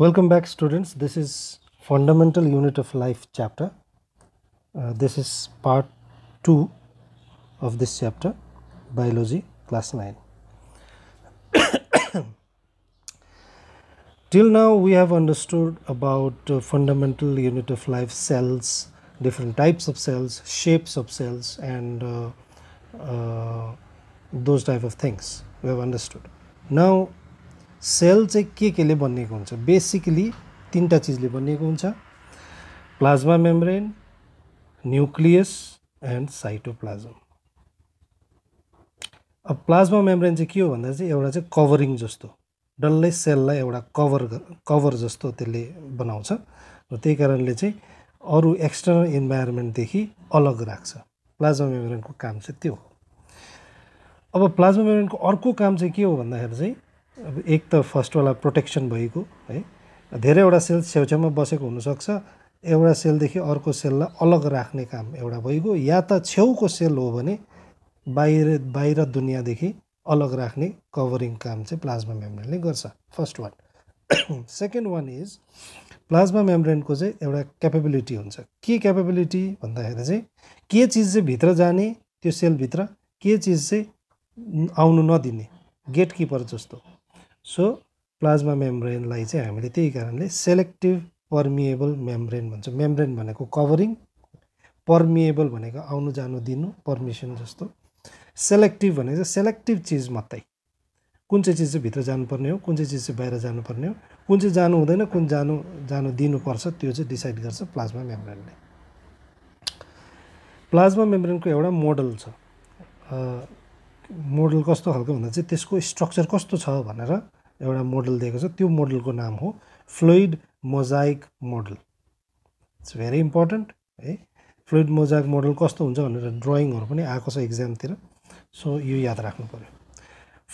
Welcome back students. This is fundamental unit of life chapter. Uh, this is part 2 of this chapter biology class 9. Till now we have understood about uh, fundamental unit of life cells, different types of cells, shapes of cells and uh, uh those type of things we have understood. Now cell चाहिँ के केले बनिएको हुन्छ basically तिनवटा चिजले बनिएको हुन्छ plasma membrane nucleus and cytoplasm अब प्लाज्मा मेम्ब्रेन चाहिँ के हो भन्दा चाहिँ एउटा चाहिँ कभरिङ जस्तो डल्लै सेललाई एउटा कभर कभर जस्तो त्यसले बनाउँछ र त्यही कारणले चाहिँ अरू एक्सटर्नल इन्भाइरोमेन्टदेखि अलग राख्छ प्लाज्मा मेम्ब्रेनको काम चाहिँ त्यो हो अब प्लाज्मा मेम्ब्रेनको अर्को काम चाहिँ के हो भन्दाखेरि चाहिँ अब एक त फर्स्टवाला प्रोटेक्सन भएको है धेरैवटा सेल छेउछेउमा बसेको हुनसक्छ एउटा सेलदेखि अर्को सेललाई अलग राख्ने काम एउटा भइगयो या त छेउको सेल हो भने बाहिर बाहिर दुनियाँदेखि अलग राख्ने कभरिङ काम चाहिँ प्लाज्मा मेम्ब्रेनले गर्छ first one second one is plasma मेम्ब्रेनको चाहिँ एउटा क्यापेबिलिटी हुन्छ के क्यापेबिलिटी भन्दाखेरि चाहिँ के चिज चाहिँ भित्र जाने त्यो सेलभित्र के चिज चाहिँ आउनु नदिने गेट किपर जस्तो सो प्लाज्मा मेम्ब्रेनलाई चाहिँ हामीले त्यही कारणले सेलेक्टिभ पर्मिएबल मेम्ब्रेन भन्छ मेम्ब्रेन भनेको कभरिङ पर्मिएबल भनेको आउनु जानु दिनु पर्मिसन जस्तो सेलेक्टिभ भनेको चाहिँ सेलेक्टिभ चिज मात्रै कुन चाहिँ चिज चाहिँ भित्र जानुपर्ने हो कुन चाहिँ चिज चाहिँ बाहिर जानुपर्ने हो कुन चाहिँ जानु हुँदैन कुन जानु जानु दिनुपर्छ त्यो चाहिँ डिसाइड गर्छ प्लाज्मा मेम्ब्रेनले प्लाज्मा मेम्ब्रेनको एउटा मोडल छ मोडल कस्तो खालको भन्दा चाहिँ त्यसको स्ट्रक्चर कस्तो छ भनेर एउटा मोडल दिएको छ त्यो मोडलको नाम हो fluid mosaic model it's very important है फ्लुइड मोजाइक मोडल कस्तो हुन्छ भनेर ड्रइङहरू पनि आएको छ इक्जामतिर सो यो याद राख्नु पऱ्यो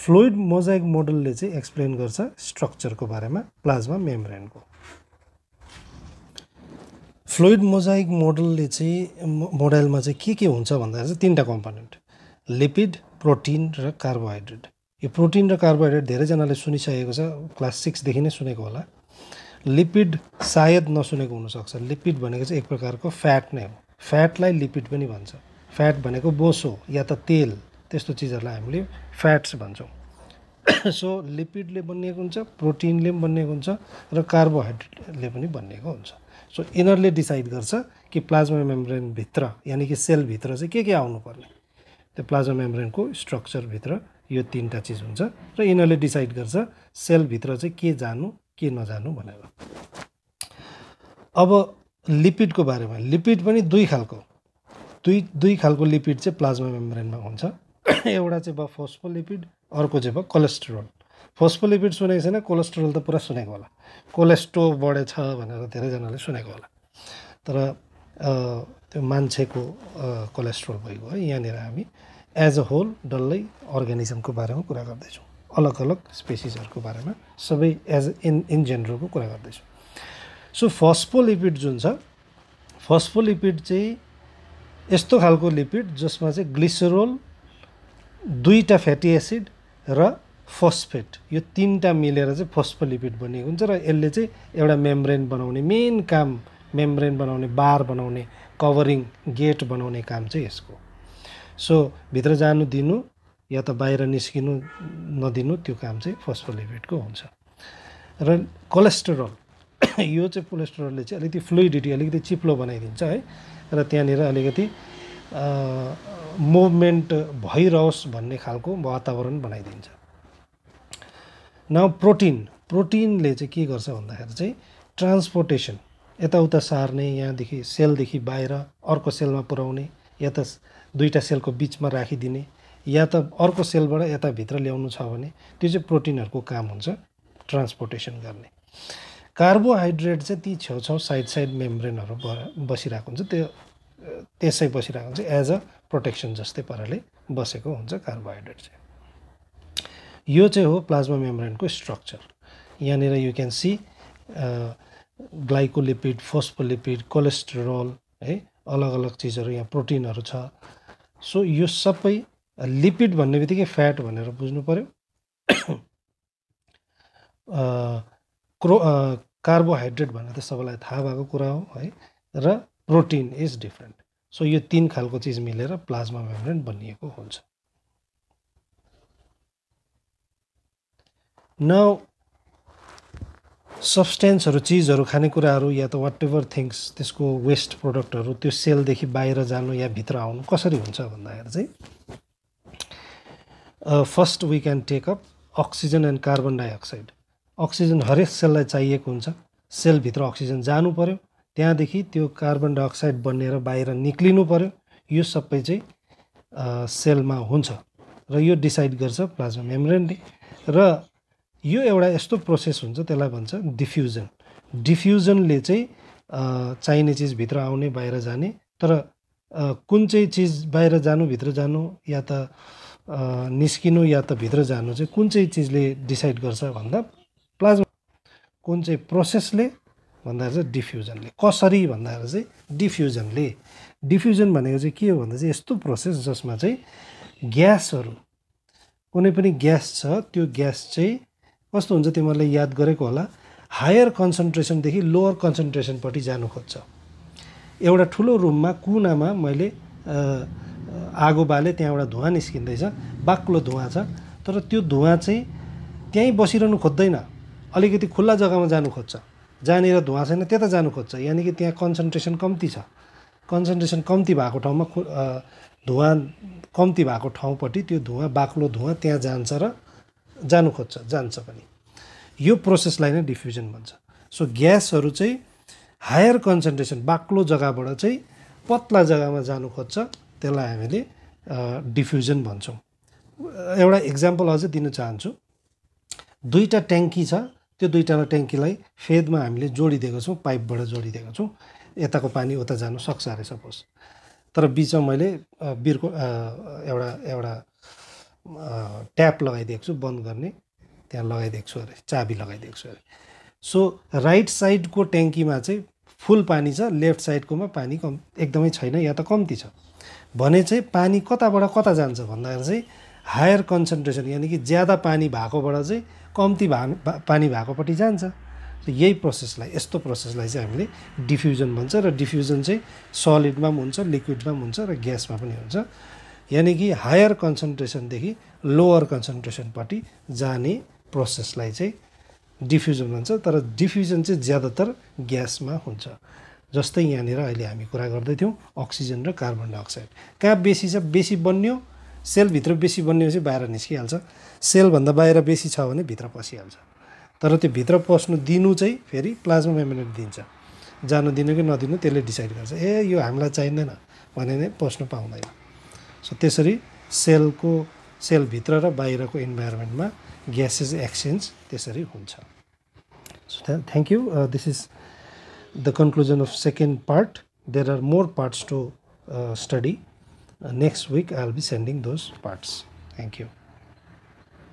फ्लुइड मोजाइक मोडलले चाहिँ एक्सप्लेन गर्छ स्ट्रक्चरको बारेमा प्लाज्मा मेम्ब्रेनको फ्लुइड मोजाइक मोडलले चाहिँ मोडलमा चाहिँ के के हुन्छ भन्दाखेरि चाहिँ तिनवटा कम्पोनेन्ट लिपिड प्रोटिन र कार्बोहाइड्रेट यो प्रोटिन र कार्बोहाइड्रेट धेरैजनाले सुनिसकेको छ क्लास सिक्सदेखि नै सुनेको होला लिपिड सायद नसुनेको हुनसक्छ लिपिड भनेको चाहिँ एक प्रकारको फ्याट नै हो फ्याटलाई लिपिड पनि भन्छ फ्याट भनेको बोसो या त तेल त्यस्तो चिजहरूलाई हामीले फ्याट्स भन्छौँ सो लिपिडले बनिएको हुन्छ प्रोटिनले पनि बनिएको हुन्छ र कार्बोहाइड्रेटले पनि बनिएको हुन्छ सो यिनीहरूले डिसाइड गर्छ कि प्लाज्मा मेम्ब्रेनभित्र यानि कि सेलभित्र चाहिँ के के आउनुपर्ने त्यो प्लाज्मा मेम्ब्रेनको स्ट्रक्चरभित्र यो तिनवटा चिज हुन्छ र यिनीहरूले डिसाइड गर्छ सेलभित्र चाहिँ के जानु के नजानु भनेर अब लिपिडको बारेमा लिपिड पनि दुई खालको दुई दुई खालको लिपिड चाहिँ प्लाज्मा मेम्ब्रेनमा हुन्छ एउटा चाहिँ भयो फोस्फोलिपिड अर्को चाहिँ भयो कोलेस्ट्रोल फोस्फोलिपिड सुनेको छैन कोलेस्ट्रोल त पुरा सुनेको होला कोलेस्ट्रो बढेछ भनेर धेरैजनाले सुनेको होला तर त्यो मान्छेको कोलेस्ट्रोल भइगयो है यहाँनिर हामी एज अ होल डल्लै अर्ग्यानिजमको बारेमा कुरा गर्दैछौँ अलग अलग स्पेसिसहरूको बारेमा सबै एज इन इन जेनरलको कुरा गर्दैछौँ सो फस्फोलिपिड जुन छ फस्फोलिपिड चाहिँ यस्तो खालको लिपिड जसमा चाहिँ ग्लिसरोल दुईवटा फ्याटी एसिड र फस्फेट यो तिनवटा मिलेर चाहिँ फस्फोलिपिड बनिएको हुन्छ र यसले चाहिँ एउटा मेम्ब्रेन बनाउने मेन काम मेम्ब्रेन बनाउने बार बनाउने कभरिङ गेट बनाउने काम चाहिँ यसको सो भित्र जानु दिनु या त बाहिर निस्किनु नदिनु त्यो काम चाहिँ फस्फोलिपिडको हुन्छ र कोलेस्ट्रोल यो चाहिँ कोलेस्ट्रोलले चाहिँ अलिकति फ्लुइडिटी अलिकति चिप्लो बनाइदिन्छ है र त्यहाँनिर अलिकति मुभमेन्ट भइरहोस् भन्ने खालको वातावरण बनाइदिन्छ न प्रोटिन प्रोटिनले चाहिँ के गर्छ भन्दाखेरि चाहिँ ट्रान्सपोर्टेसन यताउता सार्ने यहाँदेखि सेलदेखि बाहिर अर्को सेलमा पुर्याउने या त दुईवटा सेलको बिचमा राखिदिने या त अर्को सेलबाट यताभित्र ल्याउनु छ भने त्यो चाहिँ प्रोटिनहरूको काम हुन्छ ट्रान्सपोर्टेसन गर्ने कार्बोहाइड्रेट चाहिँ ती छेउछाउ साइड साइड मेम्ब्रेनहरू बसिरहेको हुन्छ त्यो त्यसै बसिरहेको हुन्छ एज अ प्रोटेक्सन जस्तै पाराले बसेको हुन्छ कार्बोहाइड्रेट चाहिँ यो चाहिँ हो प्लाज्मा मेम्ब्रेनको स्ट्रक्चर यहाँनिर you can see glycolipid phospholipid cholesterol है अलग अलग चिजहरू यहाँ प्रोटिनहरू छ सो यो सबै लिपिड भन्ने बित्तिकै फ्याट भनेर बुझ्नु पऱ्यो क्रो कार्बोहाइड्रेट भनेर त सबैलाई थाहा भएको कुरा हो है र प्रोटिन इज डिफ्रेन्ट सो यो तिन खालको चिज मिलेर प्लाज्मा मेम्ब्रेन बनिएको हुन्छ नाउ सब्सटेन्सहरू चिजहरू खानेकुराहरू या त वाट एभर थिङ्स त्यसको वेस्ट प्रडक्टहरू त्यो सेलदेखि बाहिर जानु या भित्र आउनु कसरी हुन्छ भन्दाखेरि चाहिँ first we can take up oxygen and carbon dioxide oxygen हरेक सेललाई चाहिएको हुन्छ सेलभित्र अक्सिजन जानु पऱ्यो त्यहाँदेखि त्यो कार्बन डाइअक्साइड बनेर बाहिर निक्लिनु पऱ्यो यो सबै चाहिँ सेलमा हुन्छ र यो डिसाइड गर्छ प्लाज्मा मेम्ब्रेनले र यो एउटा यस्तो प्रोसेस हुन्छ त्यसलाई भन्छ डिफ्युजन डिफ्युजनले चाहिँ चाहिने चिजभित्र आउने बाहिर जाने तर कुन चाहिँ चिज बाहिर जानु भित्र जानु या त निस्किनु या त भित्र जानु चाहिँ कुन चाहिँ चिजले डिसाइड गर्छ भन्दा प्लाज्मा कुन चाहिँ प्रोसेसले भन्दा चाहिँ डिफ्युजनले कसरी भन्दाखेरि चाहिँ डिफ्युजनले डिफ्युजन भनेको चाहिँ के हो भन्दा चाहिँ यस्तो प्रोसेस जसमा चाहिँ ग्यासहरू कुनै पनि ग्यास छ त्यो ग्यास चाहिँ कस्तो हुन्छ तिमीहरूले याद गरेको होला हायर कन्सन्ट्रेसनदेखि लोवर कन्सन्ट्रेसनपट्टि जानु खोज्छ एउटा ठुलो रुममा कुनामा मैले आगो बाले त्यहाँ एउटा धुवाँ निस्किँदैछ बाक्लो धुवा छ तर त्यो धुवा चाहिँ त्यहीँ बसिरहनु खोज्दैन अलिकति खुल्ला जग्गामा जानु खोज्छ जहाँनिर धुवा छैन त्यता जानु खोज्छ यानि कि त्यहाँ कन्सन्ट्रेसन कम्ती छ कन्सन्ट्रेसन कम्ती भएको ठाउँमा धुवाँ कम्ती भएको ठाउँपट्टि त्यो धुवा बाक्लो धुवा त्यहाँ जान्छ र जानु खोज्छ जान्छ पनि यो प्रोसेसलाई नै डिफ्युजन भन्छ सो ग्यासहरू चाहिँ हायर कन्सन्ट्रेसन बाक्लो जग्गाबाट चाहिँ पत्ला जग्गामा जानु खोज्छ त्यसलाई हामीले डिफ्युजन भन्छौँ एउटा इक्जाम्पल अझै दिन चाहन्छु दुईवटा ट्याङ्की छ त्यो दुईवटा ट्याङ्कीलाई फेदमा हामीले जोडिदिएको छौँ पाइपबाट जोडिदिएको छौँ यताको पानी उता जानु सक्छ अरे सपोज तर बिचमा मैले बिर्को एउटा एउटा ट्याप लगाइदिएको छु बन्द गर्ने त्यहाँ लगाइदिएको छु अरे चाबी लगाइदिएको छु अरे सो राइट साइडको ट्याङ्कीमा चाहिँ फुल पानी छ लेफ्ट साइडकोमा पानी कम एकदमै छैन या त कम्ती छ भने चाहिँ पानी कताबाट कता जान्छ भन्दाखेरि चाहिँ हायर कन्सन्ट्रेसन यानि कि ज्यादा पानी भएकोबाट चाहिँ कम्ती भा पानी भएकोपट्टि जान्छ यही प्रोसेसलाई यस्तो प्रोसेसलाई चाहिँ हामीले डिफ्युजन भन्छ र डिफ्युजन चाहिँ सलिडमा पनि हुन्छ लिक्विडमा पनि हुन्छ र ग्यासमा पनि हुन्छ यानि कि हायर कन्सन्ट्रेसनदेखि लोवर कन्सन्ट्रेसनपट्टि जाने प्रोसेसलाई चाहिँ डिफ्युजन भन्छ तर डिफ्युजन चाहिँ ज्यादातर ग्यासमा हुन्छ जस्तै यहाँनिर अहिले हामी कुरा गर्दैथ्यौँ अक्सिजन र कार्बन डाइअक्साइड कहाँ बेसी छ बेसी बन्यो सेलभित्र बेसी बन्यो चाहिँ बाहिर निस्किहाल्छ सेलभन्दा बाहिर बेसी छ भने भित्र पसिहाल्छ तर त्यो भित्र पस्नु दिनु चाहिँ फेरि प्लाज्मा मेम्ब्रेन दिन्छ जानु दिनु कि नदिनु त्यसले डिसाइड गर्छ ए यो हामीलाई चाहिँदैन भने नै पस्नु पाउँदैन सो त्यसरी सेलको सेलभित्र र बाहिरको इन्भाइरोमेन्टमा ग्यासेस एक्सचेन्ज त्यसरी हुन्छ so thank you this is the conclusion of second part there are more parts to study next week I will be sending those parts thank you